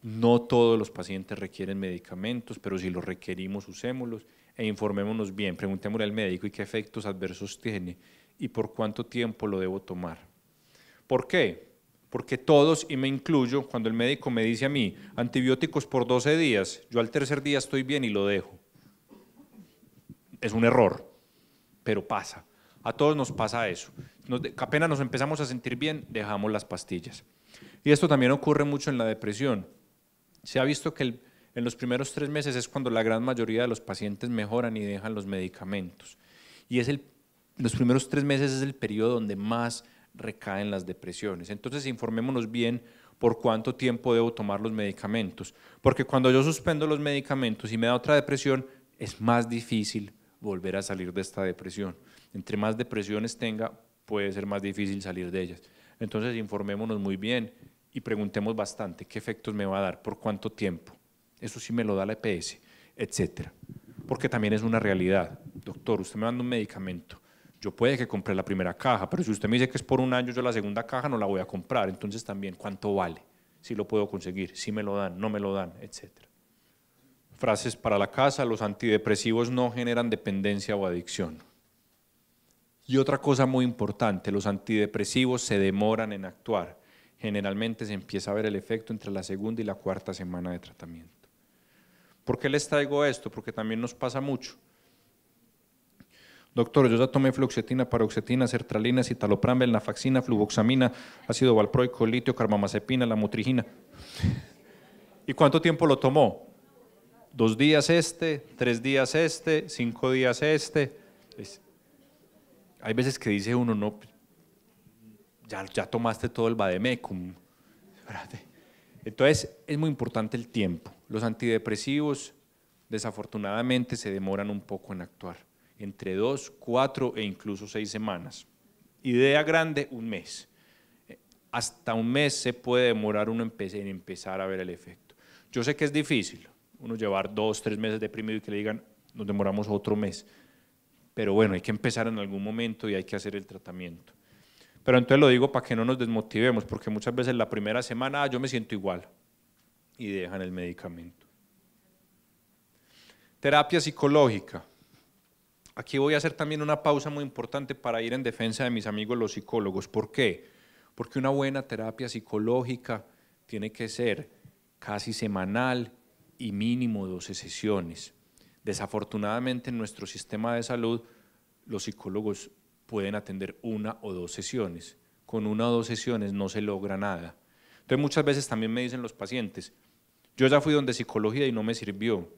No todos los pacientes requieren medicamentos, pero si los requerimos, usémoslos e informémonos bien. Preguntémosle al médico y qué efectos adversos tiene y por cuánto tiempo lo debo tomar. ¿Por qué? Porque todos, y me incluyo, cuando el médico me dice a mí, antibióticos por 12 días, yo al tercer día estoy bien y lo dejo. Es un error pero pasa. A todos nos pasa eso. apenas nos empezamos a sentir bien, dejamos las pastillas. Y esto también ocurre mucho en la depresión. Se ha visto que en los primeros tres meses es cuando la gran mayoría de los pacientes mejoran y dejan los medicamentos. Y es el, los primeros tres meses es el periodo donde más recaen las depresiones. Entonces informémonos bien por cuánto tiempo debo tomar los medicamentos. Porque cuando yo suspendo los medicamentos y me da otra depresión, es más difícil volver a salir de esta depresión. Entre más depresiones tenga, puede ser más difícil salir de ellas. Entonces informémonos muy bien y preguntemos bastante qué efectos me va a dar, por cuánto tiempo, eso sí me lo da la EPS, etcétera. Porque también es una realidad. Doctor, usted me manda un medicamento, yo puede que compre la primera caja, pero si usted me dice que es por un año, yo la segunda caja no la voy a comprar. Entonces también, ¿cuánto vale? Si lo puedo conseguir, si me lo dan, no me lo dan, etcétera frases para la casa, los antidepresivos no generan dependencia o adicción. Y otra cosa muy importante, los antidepresivos se demoran en actuar. Generalmente se empieza a ver el efecto entre la segunda y la cuarta semana de tratamiento. ¿Por qué les traigo esto? Porque también nos pasa mucho. Doctor, yo ya tomé fluoxetina, paroxetina, sertralina, citalopram, nafaxina, fluvoxamina, ácido valproico, litio, carbamazepina, lamotrigina. ¿Y cuánto tiempo lo tomó? dos días este, tres días este, cinco días este. hay veces que dice uno, no, pues, ya, ya tomaste todo el vademecum. Entonces, es muy importante el tiempo. Los antidepresivos, desafortunadamente, se demoran un poco en actuar, entre dos, cuatro e incluso seis semanas. Idea grande, un mes. Eh, hasta un mes se puede demorar uno en empezar a ver el efecto. Yo sé que es difícil, uno llevar dos, tres meses deprimido y que le digan, nos demoramos otro mes. Pero bueno, hay que empezar en algún momento y hay que hacer el tratamiento. Pero entonces lo digo para que no nos desmotivemos, porque muchas veces la primera semana ah, yo me siento igual y dejan el medicamento. Terapia psicológica. Aquí voy a hacer también una pausa muy importante para ir en defensa de mis amigos los psicólogos. ¿Por qué? Porque una buena terapia psicológica tiene que ser casi semanal y mínimo 12 sesiones. Desafortunadamente en nuestro sistema de salud los psicólogos pueden atender una o dos sesiones. Con una o dos sesiones no se logra nada. Entonces muchas veces también me dicen los pacientes, yo ya fui donde psicología y no me sirvió.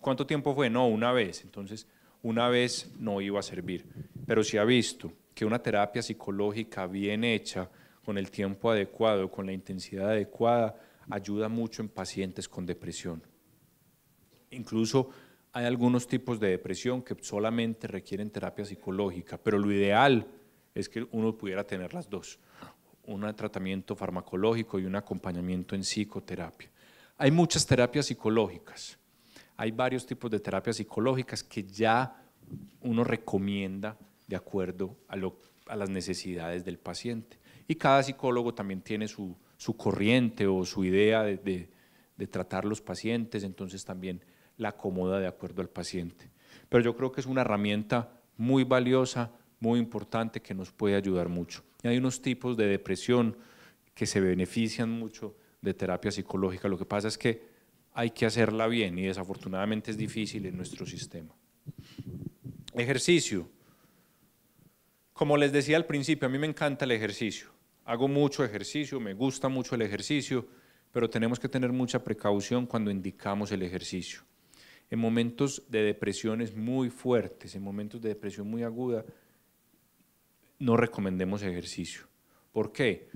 ¿Cuánto tiempo fue? No, una vez. Entonces, una vez no iba a servir. Pero si ha visto que una terapia psicológica bien hecha, con el tiempo adecuado, con la intensidad adecuada, ayuda mucho en pacientes con depresión. Incluso hay algunos tipos de depresión que solamente requieren terapia psicológica, pero lo ideal es que uno pudiera tener las dos, un tratamiento farmacológico y un acompañamiento en psicoterapia. Hay muchas terapias psicológicas, hay varios tipos de terapias psicológicas que ya uno recomienda de acuerdo a, las necesidades del paciente. Y cada psicólogo también tiene su, su corriente o su idea de, tratar los pacientes, entonces también la acomoda de acuerdo al paciente. Pero yo creo que es una herramienta muy valiosa, muy importante que nos puede ayudar mucho. hay unos tipos de depresión que se benefician mucho de terapia psicológica. Lo que pasa es que hay que hacerla bien y desafortunadamente es difícil en nuestro sistema. Ejercicio. Como les decía al principio, a mí me encanta el ejercicio hago mucho ejercicio, me gusta mucho el ejercicio, pero tenemos que tener mucha precaución cuando indicamos el ejercicio. En momentos de depresiones muy fuertes, en momentos de depresión muy aguda, no recomendemos ejercicio. ¿Por qué?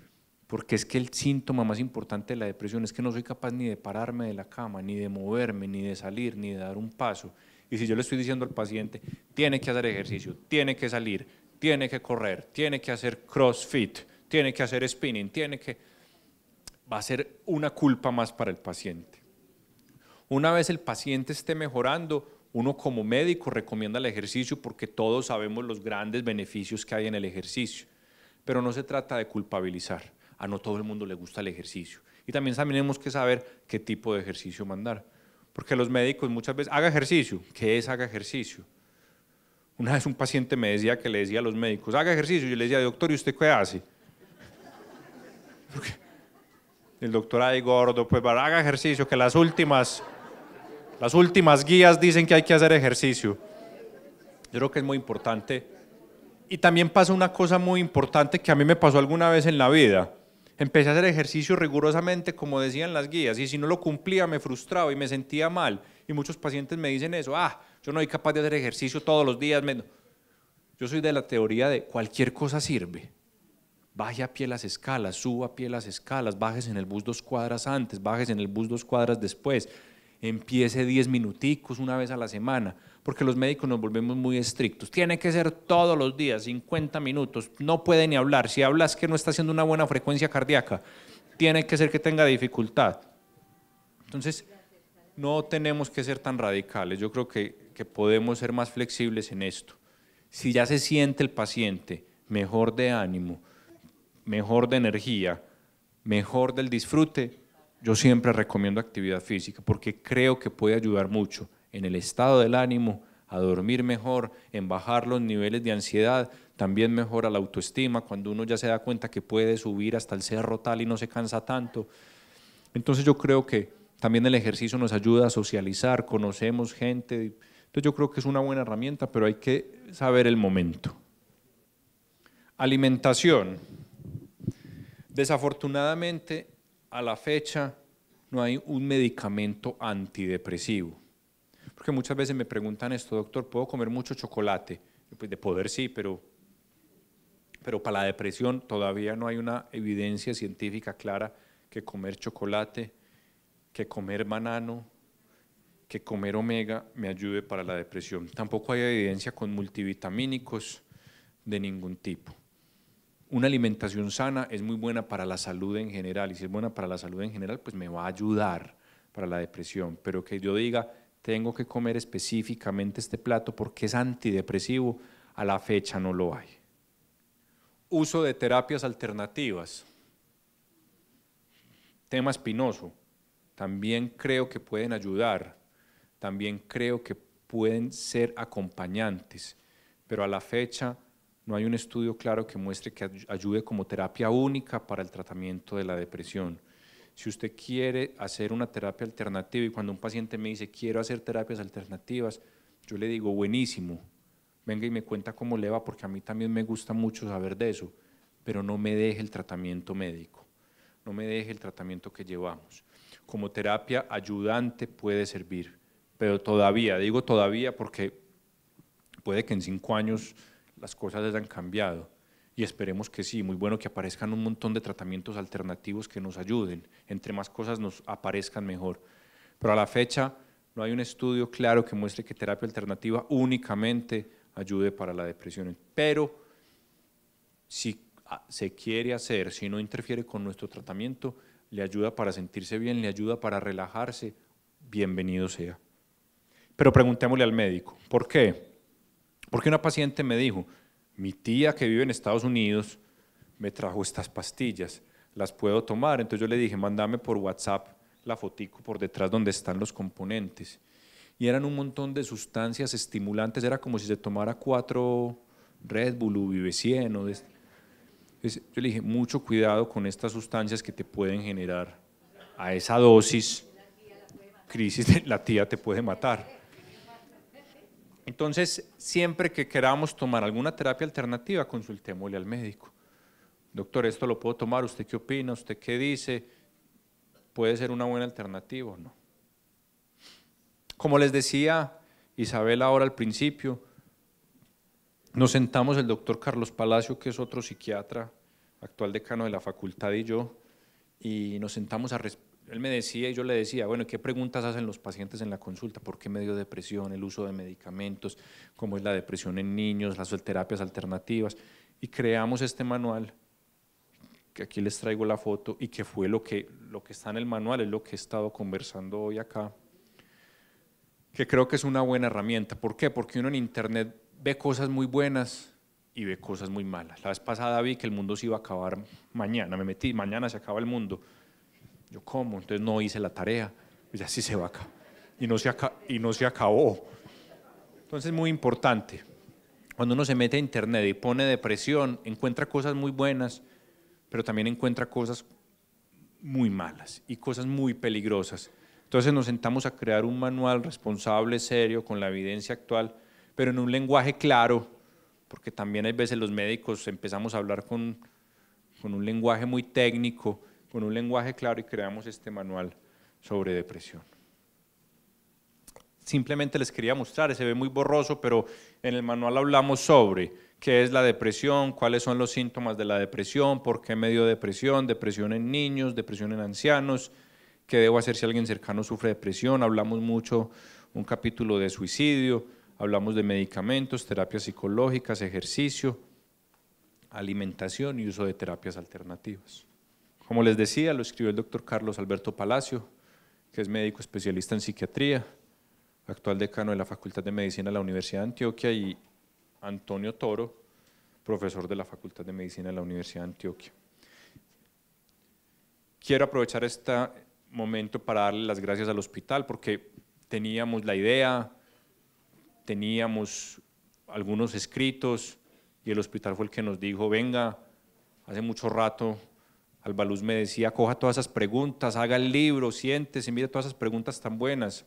Porque es que el síntoma más importante de la depresión es que no soy capaz ni de pararme de la cama, ni de moverme, ni de salir, ni de dar un paso. Y si yo le estoy diciendo al paciente, tiene que hacer ejercicio, tiene que salir, tiene que correr, tiene que hacer CrossFit, tiene que hacer spinning, tiene que... Va a ser una culpa más para el paciente. Una vez el paciente esté mejorando, uno como médico recomienda el ejercicio porque todos sabemos los grandes beneficios que hay en el ejercicio, pero no se trata de culpabilizar. A ah, no todo el mundo le gusta el ejercicio. Y también tenemos que saber qué tipo de ejercicio mandar. Porque los médicos muchas veces, haga ejercicio. ¿Qué es haga ejercicio? Una vez un paciente me decía que le decía a los médicos, haga ejercicio. Yo le decía, doctor, ¿y usted qué hace? El doctor, ahí gordo, pues haga ejercicio, que las últimas, las últimas guías dicen que hay que hacer ejercicio. Yo creo que es muy importante. Y también pasa una cosa muy importante que a mí me pasó alguna vez en la vida. Empecé a hacer ejercicio rigurosamente, como decían las guías, y si no lo cumplía me frustraba y me sentía mal. Y muchos pacientes me dicen eso, ah, yo no soy capaz de hacer ejercicio todos los días. Yo soy de la teoría de cualquier cosa sirve baje a pie las escalas, suba a pie las escalas, bajes en el bus dos cuadras antes, bajes en el bus dos cuadras después, empiece diez minuticos una vez a la semana, porque los médicos nos volvemos muy estrictos. Tiene que ser todos los días, 50 minutos, no puede ni hablar. Si hablas que no está haciendo una buena frecuencia cardíaca, tiene que ser que tenga dificultad. Entonces, no tenemos que ser tan radicales. Yo creo que, que podemos ser más flexibles en esto. Si ya se siente el paciente mejor de ánimo, mejor de energía, mejor del disfrute, yo siempre recomiendo actividad física porque creo que puede ayudar mucho en el estado del ánimo, a dormir mejor, en bajar los niveles de ansiedad, también mejora la autoestima cuando uno ya se da cuenta que puede subir hasta el cerro tal y no se cansa tanto. Entonces yo creo que también el ejercicio nos ayuda a socializar, conocemos gente. Entonces yo creo que es una buena herramienta, pero hay que saber el momento. Alimentación. Desafortunadamente, a la fecha no hay un medicamento antidepresivo. Porque muchas veces me preguntan esto, doctor, ¿puedo comer mucho chocolate? Pues de poder sí, pero, pero para la depresión todavía no hay una evidencia científica clara que comer chocolate, que comer banano, que comer omega me ayude para la depresión. Tampoco hay evidencia con multivitamínicos de ningún tipo una alimentación sana es muy buena para la salud en general y si es buena para la salud en general, pues me va a ayudar para la depresión, pero que yo diga, tengo que comer específicamente este plato porque es antidepresivo, a la fecha no lo hay. Uso de terapias alternativas. Tema espinoso. También creo que pueden ayudar, también creo que pueden ser acompañantes, pero a la fecha no hay un estudio claro que muestre que ayude como terapia única para el tratamiento de la depresión. Si usted quiere hacer una terapia alternativa y cuando un paciente me dice quiero hacer terapias alternativas, yo le digo buenísimo, venga y me cuenta cómo le va porque a mí también me gusta mucho saber de eso, pero no me deje el tratamiento médico, no me deje el tratamiento que llevamos. Como terapia ayudante puede servir, pero todavía, digo todavía porque puede que en cinco años las cosas han cambiado y esperemos que sí, muy bueno que aparezcan un montón de tratamientos alternativos que nos ayuden, entre más cosas nos aparezcan mejor. Pero a la fecha no hay un estudio claro que muestre que terapia alternativa únicamente ayude para la depresión, pero si ah, se quiere hacer, si no interfiere con nuestro tratamiento, le ayuda para sentirse bien, le ayuda para relajarse, bienvenido sea. Pero preguntémosle al médico, ¿por qué? Porque una paciente me dijo, mi tía que vive en Estados Unidos me trajo estas pastillas, las puedo tomar. Entonces yo le dije, mándame por WhatsApp la fotico por detrás donde están los componentes. Y eran un montón de sustancias estimulantes, era como si se tomara cuatro Red Bull, Ubivecien o... yo le dije, mucho cuidado con estas sustancias que te pueden generar a esa dosis crisis, la tía te puede matar. Entonces, siempre que queramos tomar alguna terapia alternativa, consultémosle al médico. Doctor, esto lo puedo tomar, ¿usted qué opina? ¿Usted qué dice? ¿Puede ser una buena alternativa o no? Como les decía Isabel ahora al principio, nos sentamos el doctor Carlos Palacio, que es otro psiquiatra, actual decano de la facultad, y yo, y nos sentamos a, él me decía y yo le decía, bueno, ¿qué preguntas hacen los pacientes en la consulta? ¿Por qué medio de depresión? ¿El uso de medicamentos? ¿Cómo es la depresión en niños? ¿Las terapias alternativas? Y creamos este manual, que aquí les traigo la foto, y que fue lo que, lo que está en el manual, es lo que he estado conversando hoy acá, que creo que es una buena herramienta. ¿Por qué? Porque uno en Internet ve cosas muy buenas, y ve cosas muy malas. La vez pasada vi que el mundo se iba a acabar mañana, me metí, mañana se acaba el mundo. Yo, ¿cómo? Entonces no hice la tarea. Y así se va acá. Y no se, y no se acabó. Entonces, es muy importante. Cuando uno se mete a internet y pone depresión, encuentra cosas muy buenas, pero también encuentra cosas muy malas y cosas muy peligrosas. Entonces nos sentamos a crear un manual responsable, serio, con la evidencia actual, pero en un lenguaje claro, porque también hay veces los médicos empezamos a hablar con, con un lenguaje muy técnico con un lenguaje claro y creamos este manual sobre depresión. Simplemente les quería mostrar, se ve muy borroso, pero en el manual hablamos sobre qué es la depresión, cuáles son los síntomas de la depresión, por qué medio depresión, depresión en niños, depresión en ancianos, qué debo hacer si alguien cercano sufre depresión, hablamos mucho, un capítulo de suicidio, hablamos de medicamentos, terapias psicológicas, ejercicio, alimentación y uso de terapias alternativas. Como les decía, lo escribió el doctor Carlos Alberto Palacio, que es médico especialista en psiquiatría, actual decano de la Facultad de Medicina de la Universidad de Antioquia, y Antonio Toro, profesor de la Facultad de Medicina de la Universidad de Antioquia. Quiero aprovechar este momento para darle las gracias al hospital, porque teníamos la idea, teníamos algunos escritos, y el hospital fue el que nos dijo, venga, hace mucho rato Albaluz me decía, coja todas esas preguntas, haga el libro, siéntese, mire todas esas preguntas tan buenas.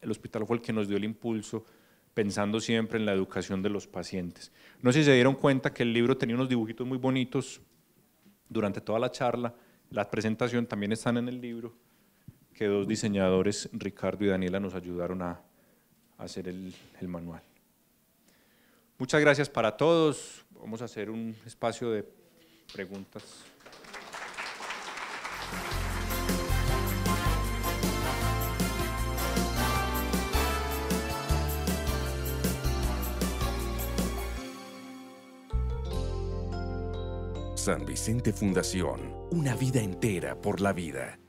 El hospital fue el que nos dio el impulso pensando siempre en la educación de los pacientes. No sé si se dieron cuenta que el libro tenía unos dibujitos muy bonitos durante toda la charla, la presentación también están en el libro, que dos diseñadores, Ricardo y Daniela, nos ayudaron a, hacer el manual. Muchas gracias para todos, vamos a hacer un espacio de preguntas. San Vicente Fundación, una vida entera por la vida.